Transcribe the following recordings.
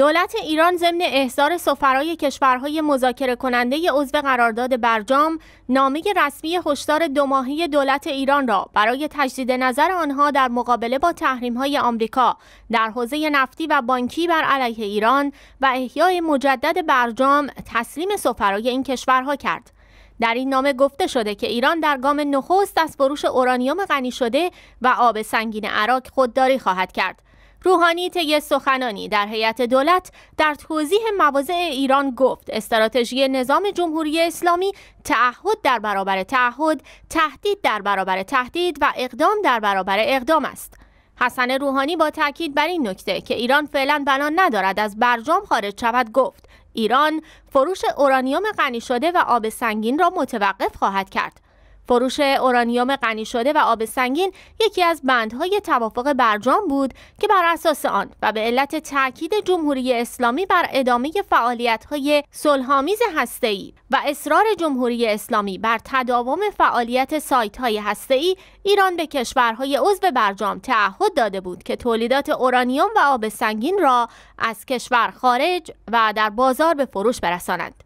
دولت ایران ضمن احضار سفرای کشورهای مذاکره کننده عضو قرارداد برجام نامه رسمی هشدار دو ماهی دولت ایران را برای تجدید نظر آنها در مقابله با های آمریکا در حوزه نفتی و بانکی بر علیه ایران و احیای مجدد برجام تسلیم سفرای این کشورها کرد. در این نامه گفته شده که ایران در گام نخست از فروش اورانیوم غنی شده و آب سنگین عراق خودداری خواهد کرد. روحانی طی سخنانی در هیئت دولت در توضیح مواضع ایران گفت استراتژی نظام جمهوری اسلامی تعهد در برابر تعهد، تهدید در برابر تهدید و اقدام در برابر اقدام است. حسن روحانی با تاکید بر این نکته که ایران فعلا بنا ندارد از برجام خارج شود گفت ایران فروش اورانیوم غنی شده و آب سنگین را متوقف خواهد کرد فروش اورانیوم غنی شده و آب سنگین یکی از بندهای توافق برجام بود که بر اساس آن و به علت تاکید جمهوری اسلامی بر ادامه فعالیت‌های صلح‌آمیز هسته‌ای و اصرار جمهوری اسلامی بر تداوم فعالیت سایت‌های هسته‌ای ایران به کشورهای عضو برجام تعهد داده بود که تولیدات اورانیوم و آب سنگین را از کشور خارج و در بازار به فروش برسانند.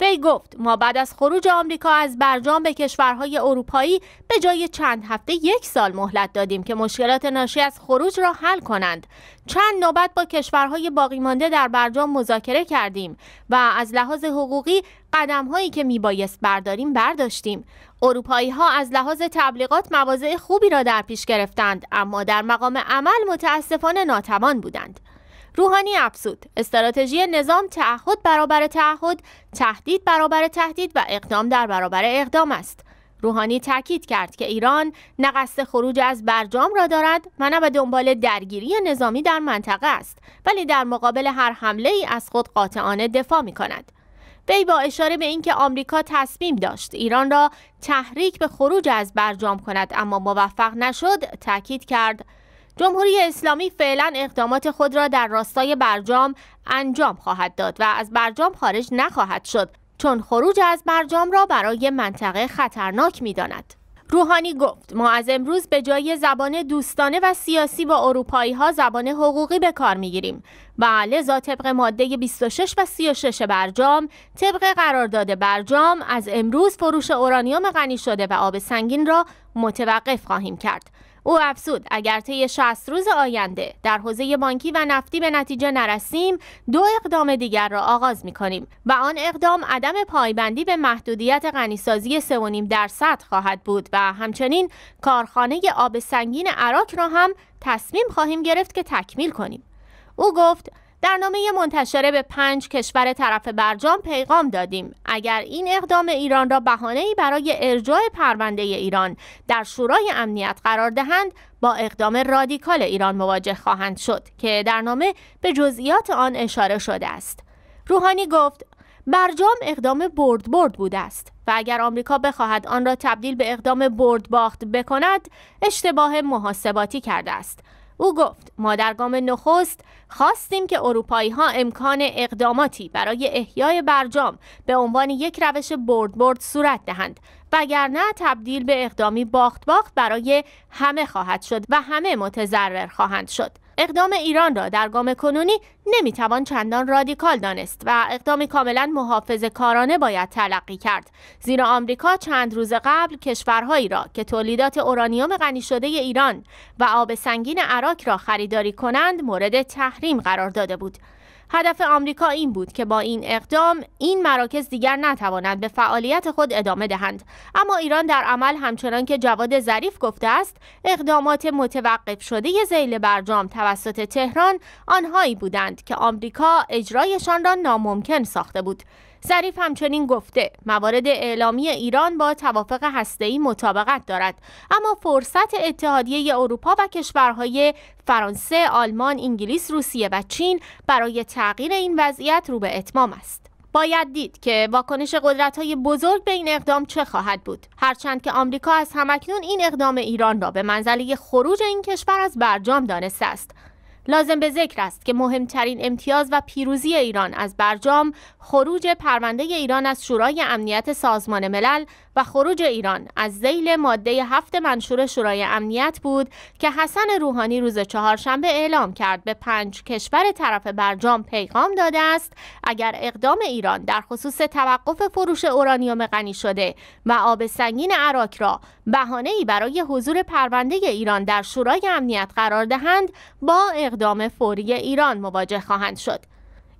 وی گفت ما بعد از خروج آمریکا از برجام به کشورهای اروپایی به جای چند هفته یک سال مهلت دادیم که مشکلات ناشی از خروج را حل کنند چند نوبت با کشورهای باقی مانده در برجام مذاکره کردیم و از لحاظ حقوقی قدم هایی که میبایست برداریم برداشتیم اروپایی ها از لحاظ تبلیغات مواضع خوبی را در پیش گرفتند اما در مقام عمل متاسفانه ناتوان بودند روحانی افزود استراتژی نظام تعهد برابر تعهد تهدید برابر تهدید و اقدام در برابر اقدام است روحانی تاکید کرد که ایران نه خروج از برجام را دارد و نه به دنبال درگیری نظامی در منطقه است ولی در مقابل هر حمله ای از خود قاطعانه دفاع می کند وی با اشاره به اینکه آمریکا تصمیم داشت ایران را تحریک به خروج از برجام کند اما موفق نشد تاکید کرد جمهوری اسلامی فعلا اقدامات خود را در راستای برجام انجام خواهد داد و از برجام خارج نخواهد شد چون خروج از برجام را برای منطقه خطرناک داند روحانی گفت ما از امروز به جای زبان دوستانه و سیاسی با اروپایی ها زبان حقوقی به کار میگیریم و بله، لذا طبق ماده 26 و 36 برجام طبق قرارداد برجام از امروز فروش اورانیوم غنی شده و آب سنگین را متوقف خواهیم کرد او افزود اگر طی 60 روز آینده در حوزه بانکی و نفتی به نتیجه نرسیم دو اقدام دیگر را آغاز می کنیم و آن اقدام عدم پایبندی به محدودیت غنیسازی 3.5 درصد خواهد بود و همچنین کارخانه آب سنگین عراق را هم تصمیم خواهیم گرفت که تکمیل کنیم او گفت در نامه منتشره به پنج کشور طرف برجام پیغام دادیم اگر این اقدام ایران را بهانه ای برای ارجاع پرونده ایران در شورای امنیت قرار دهند با اقدام رادیکال ایران مواجه خواهند شد که در نامه به جزئیات آن اشاره شده است روحانی گفت برجام اقدام برد برد بوده است و اگر آمریکا بخواهد آن را تبدیل به اقدام برد باخت بکند اشتباه محاسباتی کرده است او گفت ما در گام نخست خواستیم که اروپایی ها امکان اقداماتی برای احیای برجام به عنوان یک روش برد برد صورت دهند وگرنه تبدیل به اقدامی باخت باخت برای همه خواهد شد و همه متضرر خواهند شد اقدام ایران را در گام کنونی نمیتوان چندان رادیکال دانست و اقدامی کاملا محافظ کارانه باید تلقی کرد زیرا آمریکا چند روز قبل کشورهایی را که تولیدات اورانیوم غنی شده ایران و آب سنگین عراق را خریداری کنند مورد تحریم قرار داده بود هدف آمریکا این بود که با این اقدام این مراکز دیگر نتوانند به فعالیت خود ادامه دهند اما ایران در عمل همچنان که جواد ظریف گفته است اقدامات متوقف شده زیل برجام توسط تهران آنهایی بودند که آمریکا اجرایشان را ناممکن ساخته بود ظریف همچنین گفته موارد اعلامی ایران با توافق هسته‌ای مطابقت دارد اما فرصت اتحادیه اروپا و کشورهای فرانسه، آلمان، انگلیس، روسیه و چین برای تغییر این وضعیت رو به اتمام است. باید دید که واکنش قدرت های بزرگ به این اقدام چه خواهد بود هرچند که آمریکا از همکنون این اقدام ایران را به منزله خروج این کشور از برجام دانسته است لازم به ذکر است که مهمترین امتیاز و پیروزی ایران از برجام خروج پرونده ایران از شورای امنیت سازمان ملل و خروج ایران از ذیل ماده هفت منشور شورای امنیت بود که حسن روحانی روز چهارشنبه اعلام کرد به پنج کشور طرف برجام پیغام داده است اگر اقدام ایران در خصوص توقف فروش اورانیوم غنی شده و آب سنگین عراق را بهانه ای برای حضور پرونده ایران در شورای امنیت قرار دهند با اقدام فوری ایران مواجه خواهند شد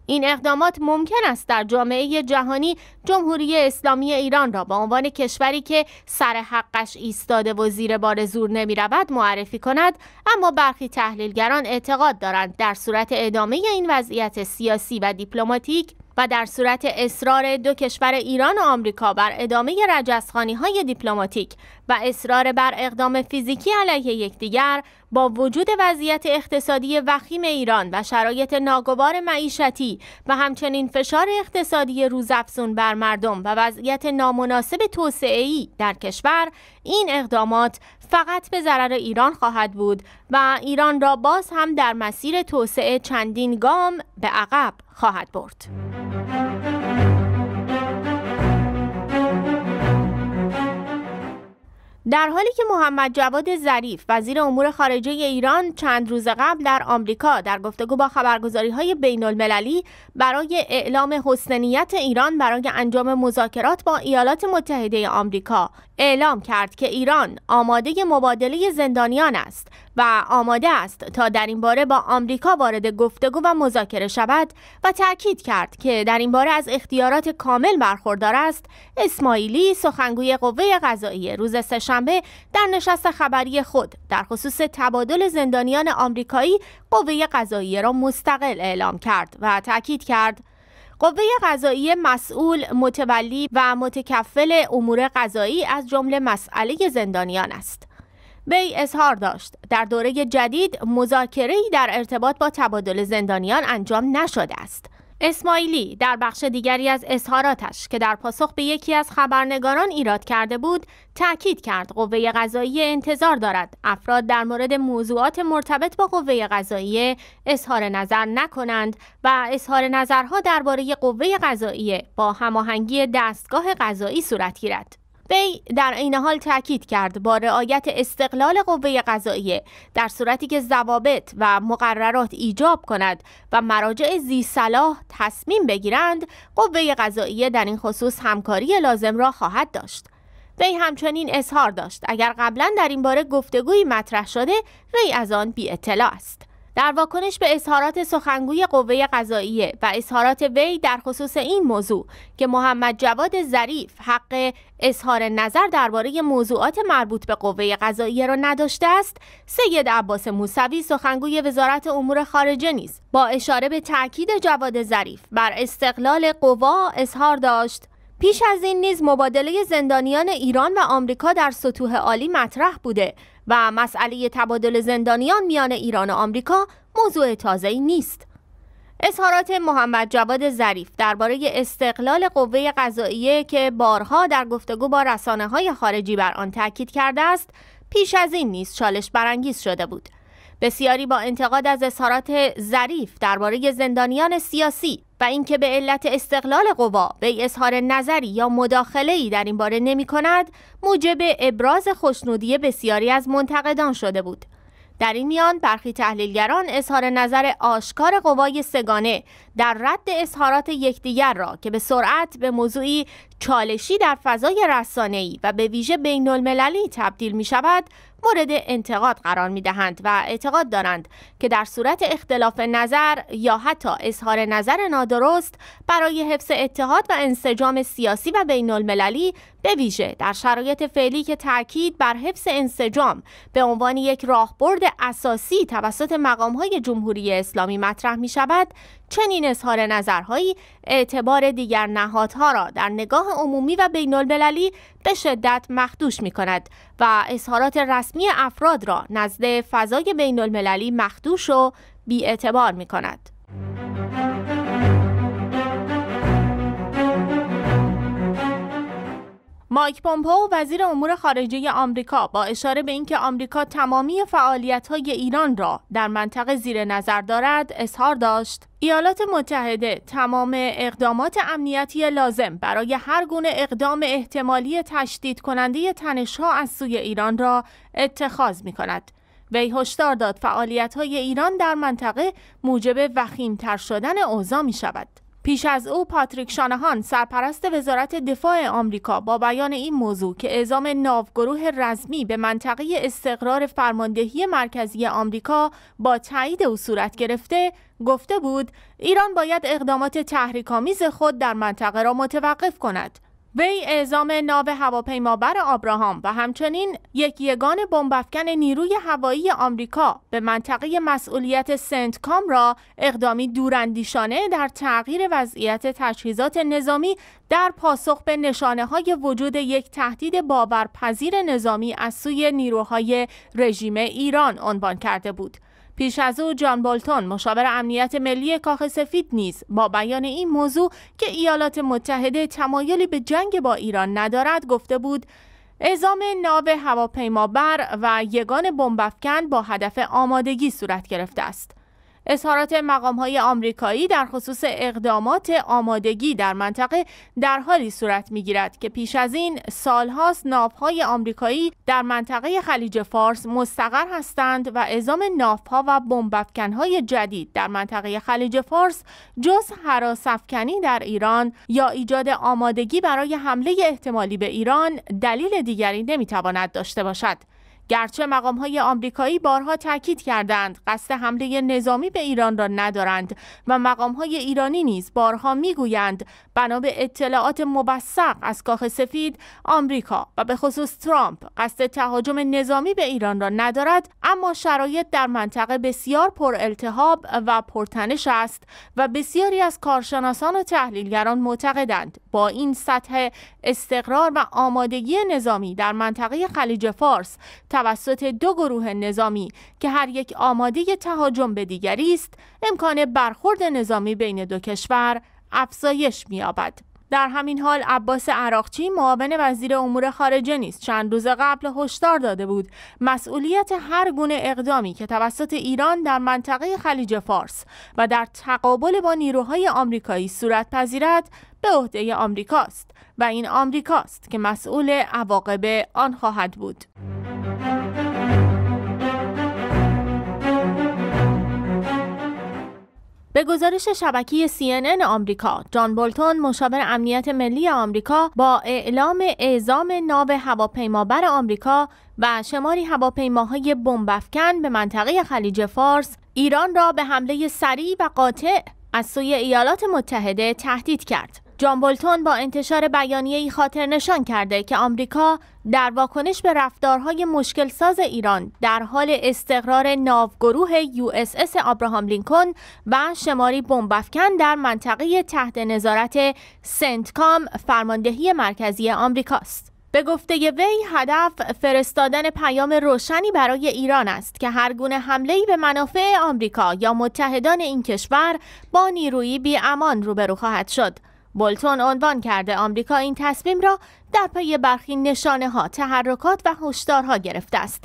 این اقدامات ممکن است در جامعه جهانی جمهوری اسلامی ایران را به عنوان کشوری که سر حقش ایستاده و زیر بار زور نمی رود معرفی کند اما برخی تحلیلگران اعتقاد دارند در صورت ادامه این وضعیت سیاسی و دیپلماتیک و در صورت اصرار دو کشور ایران و آمریکا بر ادامه رجسخانی های دیپلماتیک و اصرار بر اقدام فیزیکی علیه یکدیگر با وجود وضعیت اقتصادی وخیم ایران و شرایط ناگوار معیشتی و همچنین فشار اقتصادی روزافزون بر مردم و وضعیت نامناسب توسعه‌ای در کشور این اقدامات فقط به ضرر ایران خواهد بود و ایران را باز هم در مسیر توسعه چندین گام به عقب خواهد برد. در حالی که محمد جواد ظریف وزیر امور خارجه ایران چند روز قبل در آمریکا در گفتگو با خبرگزاری های بین المللی برای اعلام حسنیت ایران برای انجام مذاکرات با ایالات متحده آمریکا اعلام کرد که ایران آماده مبادله زندانیان است و آماده است تا در این باره با آمریکا وارد گفتگو و مذاکره شود و تاکید کرد که در این باره از اختیارات کامل برخوردار است اسماعیلی سخنگوی قوه قضاییه روز در نشست خبری خود در خصوص تبادل زندانیان آمریکایی قوه قضاییه را مستقل اعلام کرد و تاکید کرد قوه قضایی مسئول متولی و متکفل امور قضایی از جمله مسئله زندانیان است وی اظهار داشت در دوره جدید مذاکره‌ای در ارتباط با تبادل زندانیان انجام نشده است اسماعیلی در بخش دیگری از اظهاراتش که در پاسخ به یکی از خبرنگاران ایراد کرده بود تاکید کرد قوه قضایی انتظار دارد افراد در مورد موضوعات مرتبط با قوه قضایی اظهار نظر نکنند و اظهار نظرها درباره قوه قضایی با هماهنگی دستگاه قضایی صورت گیرد وی در این حال تاکید کرد با رعایت استقلال قوه قضاییه در صورتی که ضوابط و مقررات ایجاب کند و مراجع زی تصمیم بگیرند قوه قضاییه در این خصوص همکاری لازم را خواهد داشت وی همچنین اظهار داشت اگر قبلا در این باره گفتگویی مطرح شده وی از آن بی اطلاع است در واکنش به اظهارات سخنگوی قوه قضاییه و اظهارات وی در خصوص این موضوع که محمد جواد ظریف حق اظهار نظر درباره موضوعات مربوط به قوه قضاییه را نداشته است سید عباس موسوی سخنگوی وزارت امور خارجه نیز با اشاره به تاکید جواد ظریف بر استقلال قوا اظهار داشت پیش از این نیز مبادله زندانیان ایران و آمریکا در سطوح عالی مطرح بوده و مسئله تبادل زندانیان میان ایران و آمریکا موضوع تازه‌ای نیست اظهارات محمد جواد ظریف درباره استقلال قوه قضاییه که بارها در گفتگو با رسانه های خارجی بر آن تاکید کرده است پیش از این نیز چالش برانگیز شده بود بسیاری با انتقاد از اظهارات ظریف درباره زندانیان سیاسی و اینکه به علت استقلال قوا به اظهار نظری یا ای در این باره نمی کند موجب ابراز خشنودی بسیاری از منتقدان شده بود در این میان برخی تحلیلگران اظهار نظر آشکار قوای سگانه در رد اظهارات یکدیگر را که به سرعت به موضوعی چالشی در فضای رسانه‌ای و به ویژه بین‌المللی تبدیل می شود مورد انتقاد قرار می دهند و اعتقاد دارند که در صورت اختلاف نظر یا حتی اظهار نظر نادرست برای حفظ اتحاد و انسجام سیاسی و بین المللی به ویژه در شرایط فعلی که تاکید بر حفظ انسجام به عنوان یک راهبرد اساسی توسط مقام های جمهوری اسلامی مطرح می شود چنین اظهار نظرهایی اعتبار دیگر نهادها را در نگاه عمومی و بین به شدت مخدوش می کند و اظهارات رسمی افراد را نزد فضای بین المللی مخدوش و بیاعتبار می کند. مایک پومپئو وزیر امور خارجه آمریکا با اشاره به اینکه آمریکا تمامی فعالیت‌های ایران را در منطقه زیر نظر دارد اظهار داشت ایالات متحده تمام اقدامات امنیتی لازم برای هر گونه اقدام احتمالی تشدید کننده تنشها از سوی ایران را اتخاذ می‌کند. وی هشدار داد فعالیت‌های ایران در منطقه موجب وخیم‌تر شدن اوضاع می‌شود. پیش از او پاتریک شانهان سرپرست وزارت دفاع آمریکا با بیان این موضوع که اعزام ناوگروه رزمی به منطقه استقرار فرماندهی مرکزی آمریکا با تایید او صورت گرفته گفته بود ایران باید اقدامات تحریک‌آمیز خود در منطقه را متوقف کند وی اعزام ناو هواپیمابر آبراهام و همچنین یک یگان بمبافکن نیروی هوایی آمریکا به منطقه مسئولیت سنت کام را اقدامی دوراندیشانه در تغییر وضعیت تجهیزات نظامی در پاسخ به نشانه های وجود یک تهدید باورپذیر نظامی از سوی نیروهای رژیم ایران عنوان کرده بود. پیش از او جان بولتون مشاور امنیت ملی کاخ سفید نیز با بیان این موضوع که ایالات متحده تمایلی به جنگ با ایران ندارد گفته بود اعزام ناو هواپیمابر و یگان بمبافکن با هدف آمادگی صورت گرفته است اظهارات مقام های آمریکایی در خصوص اقدامات آمادگی در منطقه در حالی صورت میگیرد که پیش از این سالهاست ناوهای آمریکایی در منطقه خلیج فارس مستقر هستند و اعزام ناوها و های جدید در منطقه خلیج فارس جز هراسافکنی در ایران یا ایجاد آمادگی برای حمله احتمالی به ایران دلیل دیگری نمیتواند داشته باشد گرچه مقام های آمریکایی بارها تاکید کردند قصد حمله نظامی به ایران را ندارند و مقام های ایرانی نیز بارها میگویند بنا به اطلاعات موثق از کاخ سفید آمریکا و به خصوص ترامپ قصد تهاجم نظامی به ایران را ندارد اما شرایط در منطقه بسیار پرالتهاب و پرتنش است و بسیاری از کارشناسان و تحلیلگران معتقدند با این سطح استقرار و آمادگی نظامی در منطقه خلیج فارس توسط دو گروه نظامی که هر یک آماده تهاجم به دیگری است امکان برخورد نظامی بین دو کشور افزایش می‌یابد در همین حال عباس عراقچی معاون وزیر امور خارجه نیز چند روز قبل هشدار داده بود مسئولیت هر گونه اقدامی که توسط ایران در منطقه خلیج فارس و در تقابل با نیروهای آمریکایی صورت پذیرد به عهده آمریکاست و این آمریکاست که مسئول عواقب آن خواهد بود به گزارش شبکه CNN آمریکا، جان بولتون مشاور امنیت ملی آمریکا با اعلام اعزام ناو هواپیمابر آمریکا و شماری هواپیماهای بمبافکن به منطقه خلیج فارس، ایران را به حمله سریع و قاطع از سوی ایالات متحده تهدید کرد. جان بولتون با انتشار بیانیه‌ای خاطرنشان خاطر نشان کرده که آمریکا در واکنش به رفتارهای مشکل ساز ایران در حال استقرار ناوگروه یو اس اس آبراهام لینکن و شماری بمبافکن در منطقه تحت نظارت سنتکام فرماندهی مرکزی آمریکاست. به گفته وی هدف فرستادن پیام روشنی برای ایران است که هر گونه حمله‌ای به منافع آمریکا یا متحدان این کشور با نیرویی بی امان روبرو خواهد شد. بولتون عنوان کرده آمریکا این تصمیم را در پی برخی نشانه ها، تحرکات و هشدارها گرفته است.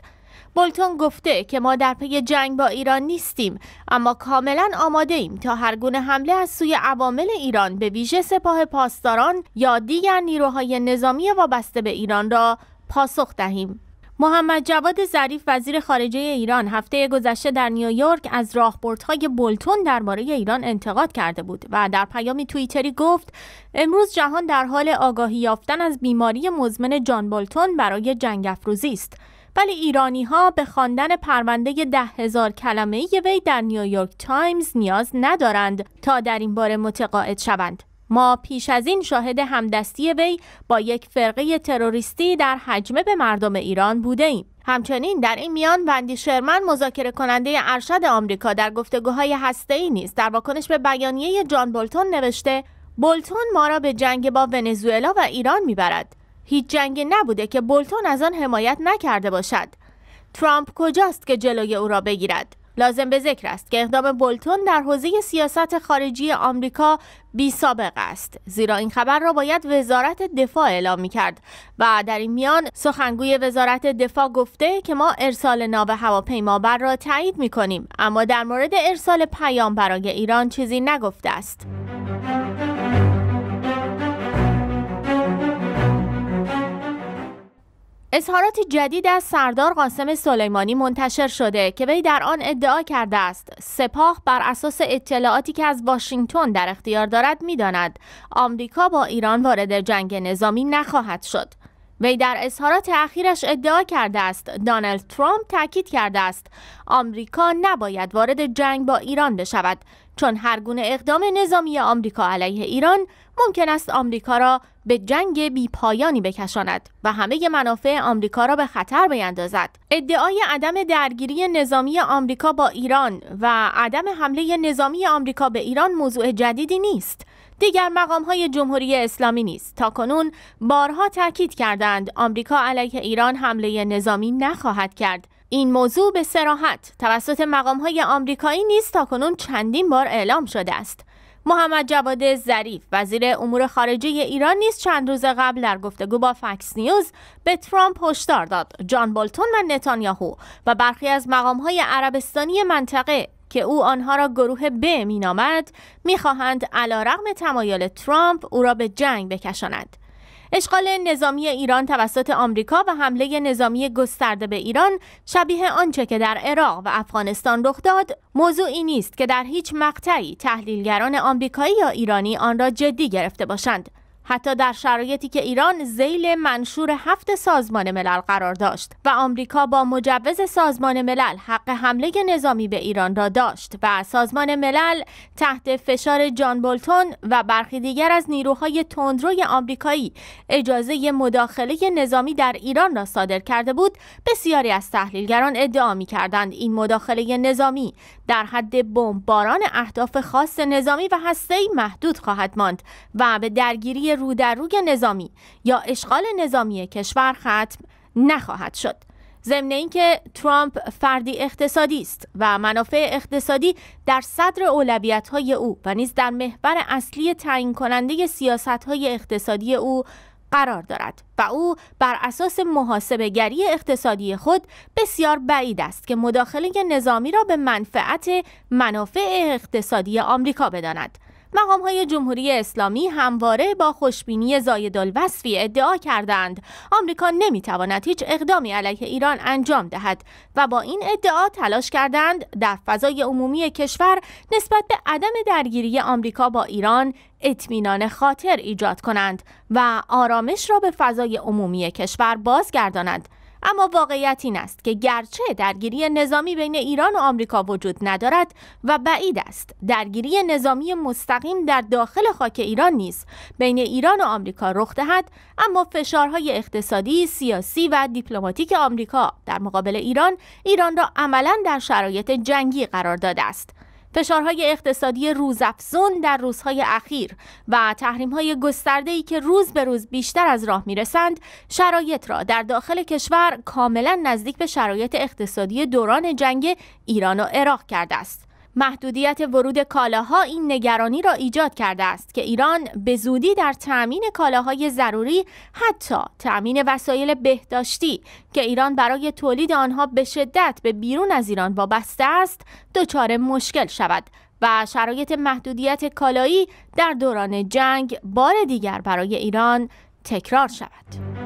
بولتون گفته که ما در پی جنگ با ایران نیستیم اما کاملا آماده ایم تا هر گونه حمله از سوی عوامل ایران به ویژه سپاه پاسداران یا دیگر نیروهای نظامی وابسته به ایران را پاسخ دهیم. محمد جواد ظریف وزیر خارجه ایران هفته گذشته در نیویورک از راهبردهای بولتون درباره ایران انتقاد کرده بود و در پیامی توییتری گفت امروز جهان در حال آگاهی یافتن از بیماری مزمن جان بولتون برای جنگ افروزی است ولی ایرانی ها به خواندن پرونده ده هزار کلمه وی در نیویورک تایمز نیاز ندارند تا در این باره متقاعد شوند ما پیش از این شاهد همدستی وی با یک فرقه تروریستی در حجمه به مردم ایران بوده ایم. همچنین در این میان وندی شرمن مذاکره کننده ارشد آمریکا در گفتگوهای ای نیست در واکنش به بیانیه جان بولتون نوشته بولتون ما را به جنگ با ونزوئلا و ایران میبرد هیچ جنگی نبوده که بولتون از آن حمایت نکرده باشد ترامپ کجاست که جلوی او را بگیرد لازم به ذکر است که اقدام بولتون در حوزه سیاست خارجی آمریکا بی سابق است زیرا این خبر را باید وزارت دفاع اعلام می کرد و در این میان سخنگوی وزارت دفاع گفته که ما ارسال ناو هواپیمابر را تایید می کنیم اما در مورد ارسال پیام برای ایران چیزی نگفته است اظهارات جدید از سردار قاسم سلیمانی منتشر شده که وی در آن ادعا کرده است سپاه بر اساس اطلاعاتی که از واشنگتن در اختیار دارد میداند آمریکا با ایران وارد جنگ نظامی نخواهد شد وی در اظهارات اخیرش ادعا کرده است دانلد ترامپ تاکید کرده است آمریکا نباید وارد جنگ با ایران بشود چون هر گونه اقدام نظامی آمریکا علیه ایران ممکن است آمریکا را به جنگ پایانی بکشاند و همه منافع آمریکا را به خطر بیندازد ادعای عدم درگیری نظامی آمریکا با ایران و عدم حمله نظامی آمریکا به ایران موضوع جدیدی نیست دیگر مقام های جمهوری اسلامی نیست تا کنون بارها تاکید کردند آمریکا علیه ایران حمله نظامی نخواهد کرد این موضوع به سراحت توسط مقام های آمریکایی نیز تاکنون چندین بار اعلام شده است. محمد جواد ظریف وزیر امور خارجه ایران نیز چند روز قبل در گفتگو با فکس نیوز به ترامپ هشدار داد جان بولتون و نتانیاهو و برخی از های عربستانی منطقه که او آنها را گروه ب مینامد میخواهند علیرغم تمایل ترامپ او را به جنگ بکشاند. اشغال نظامی ایران توسط آمریکا و حمله نظامی گسترده به ایران شبیه آنچه که در عراق و افغانستان رخ داد موضوعی نیست که در هیچ مقطعی تحلیلگران آمریکایی یا ایرانی آن را جدی گرفته باشند حتی در شرایطی که ایران زیل منشور هفت سازمان ملل قرار داشت و آمریکا با مجوز سازمان ملل حق حمله نظامی به ایران را داشت و سازمان ملل تحت فشار جان بولتون و برخی دیگر از نیروهای تندروی آمریکایی اجازه مداخله نظامی در ایران را صادر کرده بود بسیاری از تحلیلگران ادعا می کردند این مداخله نظامی در حد بمباران اهداف خاص نظامی و هسته‌ای محدود خواهد ماند و به درگیری رو در نظامی یا اشغال نظامی کشور ختم نخواهد شد ضمن اینکه ترامپ فردی اقتصادی است و منافع اقتصادی در صدر اولویت های او و نیز در محور اصلی تعیین کننده سیاست های اقتصادی او قرار دارد و او بر اساس محاسبگری اقتصادی خود بسیار بعید است که مداخله نظامی را به منفعت منافع اقتصادی آمریکا بداند مقام های جمهوری اسلامی همواره با خوشبینی زاید الوصفی ادعا کردند آمریکا نمیتواند هیچ اقدامی علیه ایران انجام دهد و با این ادعا تلاش کردند در فضای عمومی کشور نسبت به عدم درگیری آمریکا با ایران اطمینان خاطر ایجاد کنند و آرامش را به فضای عمومی کشور بازگردانند اما واقعیت این است که گرچه درگیری نظامی بین ایران و آمریکا وجود ندارد و بعید است درگیری نظامی مستقیم در داخل خاک ایران نیز بین ایران و آمریکا رخ دهد اما فشارهای اقتصادی سیاسی و دیپلماتیک آمریکا در مقابل ایران ایران را عملا در شرایط جنگی قرار داده است فشارهای اقتصادی روزافزون در روزهای اخیر و تحریمهای گسترده‌ای که روز به روز بیشتر از راه میرسند شرایط را در داخل کشور کاملا نزدیک به شرایط اقتصادی دوران جنگ ایران و عراق کرده است محدودیت ورود کالاها این نگرانی را ایجاد کرده است که ایران به زودی در تأمین کالاهای ضروری حتی تأمین وسایل بهداشتی که ایران برای تولید آنها به شدت به بیرون از ایران وابسته است دچار مشکل شود و شرایط محدودیت کالایی در دوران جنگ بار دیگر برای ایران تکرار شود.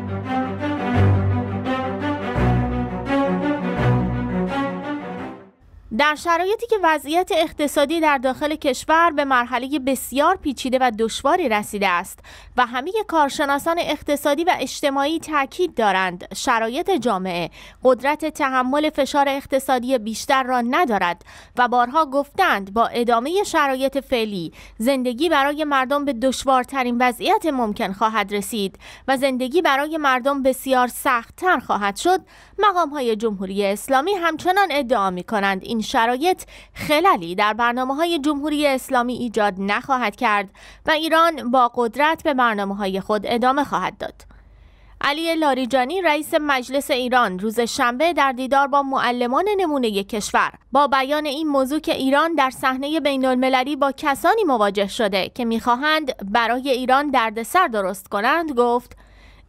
در شرایطی که وضعیت اقتصادی در داخل کشور به مرحله بسیار پیچیده و دشواری رسیده است و همه کارشناسان اقتصادی و اجتماعی تاکید دارند شرایط جامعه قدرت تحمل فشار اقتصادی بیشتر را ندارد و بارها گفتند با ادامه شرایط فعلی زندگی برای مردم به دشوارترین وضعیت ممکن خواهد رسید و زندگی برای مردم بسیار سختتر خواهد شد مقام های جمهوری اسلامی همچنان ادعا می کنند این شرایط خلالی در برنامه های جمهوری اسلامی ایجاد نخواهد کرد و ایران با قدرت به برنامه های خود ادامه خواهد داد. علی لاریجانی رئیس مجلس ایران روز شنبه در دیدار با معلمان نمونه کشور با بیان این موضوع که ایران در صحنه بین المللی با کسانی مواجه شده که میخواهند برای ایران دردسر درست کنند گفت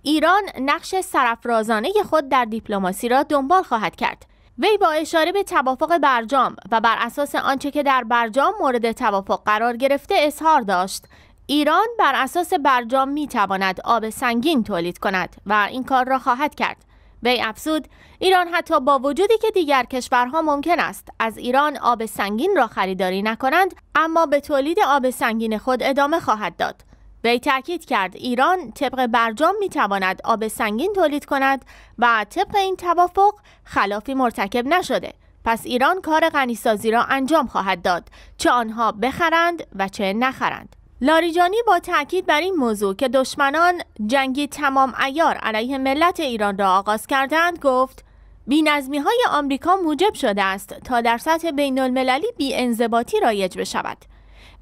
ایران نقش سرفرازانه خود در دیپلماسی را دنبال خواهد کرد وی با اشاره به توافق برجام و بر اساس آنچه که در برجام مورد توافق قرار گرفته اظهار داشت ایران بر اساس برجام می تواند آب سنگین تولید کند و این کار را خواهد کرد وی افزود ایران حتی با وجودی که دیگر کشورها ممکن است از ایران آب سنگین را خریداری نکنند اما به تولید آب سنگین خود ادامه خواهد داد وی تاکید کرد ایران طبق برجام می تواند آب سنگین تولید کند و طبق این توافق خلافی مرتکب نشده پس ایران کار غنیسازی را انجام خواهد داد چه آنها بخرند و چه نخرند لاریجانی با تاکید بر این موضوع که دشمنان جنگی تمام ایار علیه ملت ایران را آغاز کردند گفت بینظمی های آمریکا موجب شده است تا در سطح بین المللی بی انضباطی رایج بشود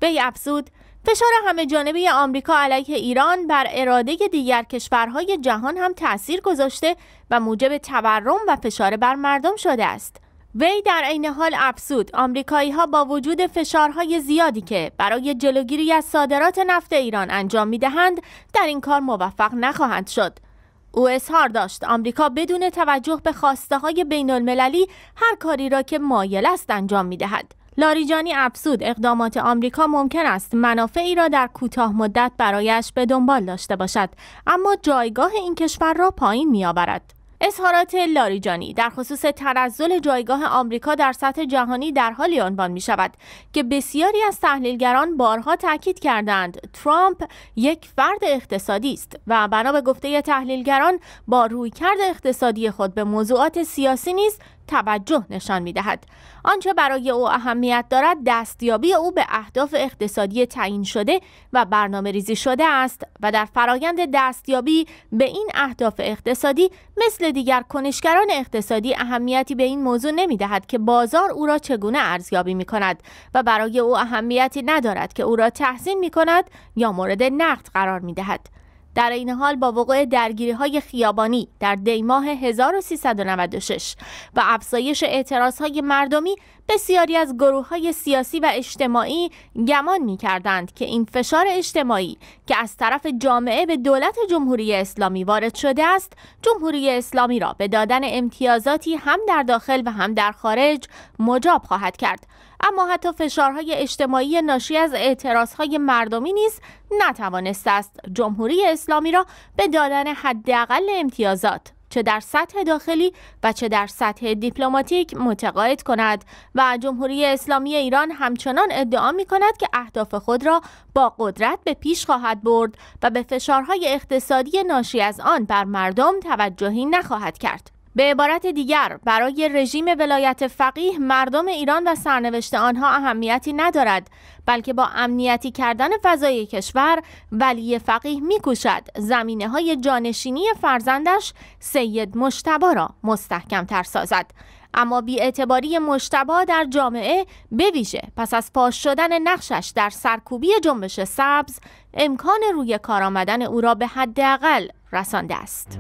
وی افزود فشار همه جانبه آمریکا علیه ایران بر اراده دیگر کشورهای جهان هم تأثیر گذاشته و موجب تورم و فشار بر مردم شده است. وی در عین حال افزود آمریکایی ها با وجود فشارهای زیادی که برای جلوگیری از صادرات نفت ایران انجام می در این کار موفق نخواهند شد. او اظهار داشت آمریکا بدون توجه به خواسته های بین المللی هر کاری را که مایل است انجام می لاریجانی افسود اقدامات آمریکا ممکن است منافعی را در کوتاه مدت برایش به دنبال داشته باشد اما جایگاه این کشور را پایین میآورد اظهارات لاریجانی در خصوص ترزل جایگاه آمریکا در سطح جهانی در حالی عنوان می شود که بسیاری از تحلیلگران بارها تاکید کردند ترامپ یک فرد اقتصادی است و بنا به گفته تحلیلگران با رویکرد اقتصادی خود به موضوعات سیاسی نیز توجه نشان می دهد. آنچه برای او اهمیت دارد دستیابی او به اهداف اقتصادی تعیین شده و برنامه ریزی شده است و در فرایند دستیابی به این اهداف اقتصادی مثل دیگر کنشگران اقتصادی اهمیتی به این موضوع نمی دهد که بازار او را چگونه ارزیابی می کند و برای او اهمیتی ندارد که او را تحسین می کند یا مورد نقد قرار می دهد. در این حال با وقوع درگیری های خیابانی در دیماه 1396 و افزایش اعتراض های مردمی بسیاری از گروه های سیاسی و اجتماعی گمان می کردند که این فشار اجتماعی که از طرف جامعه به دولت جمهوری اسلامی وارد شده است جمهوری اسلامی را به دادن امتیازاتی هم در داخل و هم در خارج مجاب خواهد کرد اما حتی فشارهای اجتماعی ناشی از اعتراضهای مردمی نیز نتوانسته است جمهوری اسلامی را به دادن حداقل امتیازات چه در سطح داخلی و چه در سطح دیپلماتیک متقاعد کند و جمهوری اسلامی ایران همچنان ادعا می کند که اهداف خود را با قدرت به پیش خواهد برد و به فشارهای اقتصادی ناشی از آن بر مردم توجهی نخواهد کرد. به عبارت دیگر برای رژیم ولایت فقیه مردم ایران و سرنوشت آنها اهمیتی ندارد بلکه با امنیتی کردن فضای کشور ولی فقیه میکوشد زمینه های جانشینی فرزندش سید مشتبا را مستحکم تر سازد اما بیاعتباری مشتبا در جامعه بویژه پس از پاش شدن نقشش در سرکوبی جنبش سبز امکان روی کار آمدن او را به حداقل رسانده است.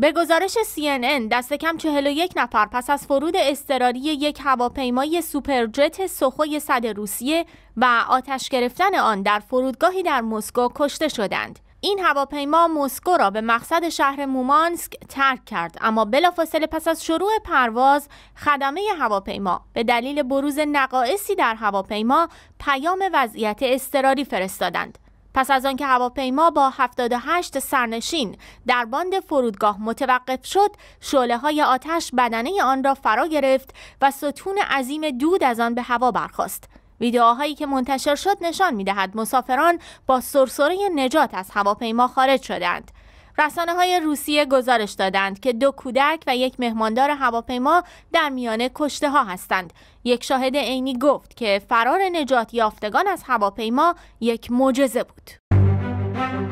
به گزارش CNN دست کم 41 نفر پس از فرود اضطراری یک هواپیمای سوپرجت سخوی صد روسیه و آتش گرفتن آن در فرودگاهی در مسکو کشته شدند. این هواپیما مسکو را به مقصد شهر مومانسک ترک کرد اما بلافاصله پس از شروع پرواز خدمه هواپیما به دلیل بروز نقایصی در هواپیما پیام وضعیت اضطراری فرستادند پس از آنکه هواپیما با 78 سرنشین در باند فرودگاه متوقف شد شعله های آتش بدنه آن را فرا گرفت و ستون عظیم دود از آن به هوا برخاست ویدئوهایی که منتشر شد نشان دهد مسافران با سرسره نجات از هواپیما خارج شدند رسانه های روسیه گزارش دادند که دو کودک و یک مهماندار هواپیما در میان کشته ها هستند. یک شاهد عینی گفت که فرار نجات یافتگان از هواپیما یک معجزه بود.